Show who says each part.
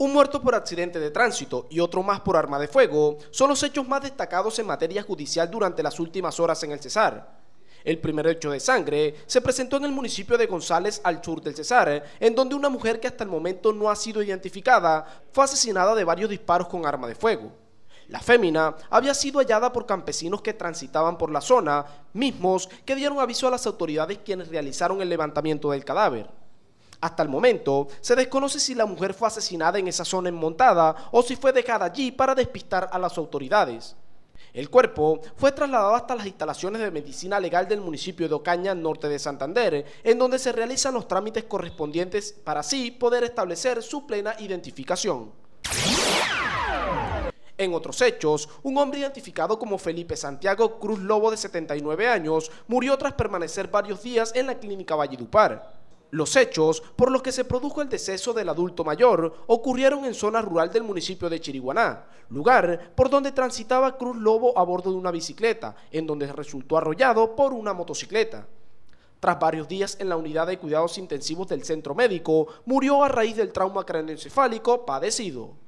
Speaker 1: Un muerto por accidente de tránsito y otro más por arma de fuego son los hechos más destacados en materia judicial durante las últimas horas en el Cesar. El primer hecho de sangre se presentó en el municipio de González al sur del Cesar, en donde una mujer que hasta el momento no ha sido identificada fue asesinada de varios disparos con arma de fuego. La fémina había sido hallada por campesinos que transitaban por la zona, mismos que dieron aviso a las autoridades quienes realizaron el levantamiento del cadáver. Hasta el momento, se desconoce si la mujer fue asesinada en esa zona enmontada o si fue dejada allí para despistar a las autoridades. El cuerpo fue trasladado hasta las instalaciones de medicina legal del municipio de Ocaña, norte de Santander, en donde se realizan los trámites correspondientes para así poder establecer su plena identificación. En otros hechos, un hombre identificado como Felipe Santiago Cruz Lobo de 79 años murió tras permanecer varios días en la clínica Valledupar. Los hechos por los que se produjo el deceso del adulto mayor ocurrieron en zona rural del municipio de Chiriguaná, lugar por donde transitaba Cruz Lobo a bordo de una bicicleta, en donde resultó arrollado por una motocicleta. Tras varios días en la unidad de cuidados intensivos del centro médico, murió a raíz del trauma craneoencefálico padecido.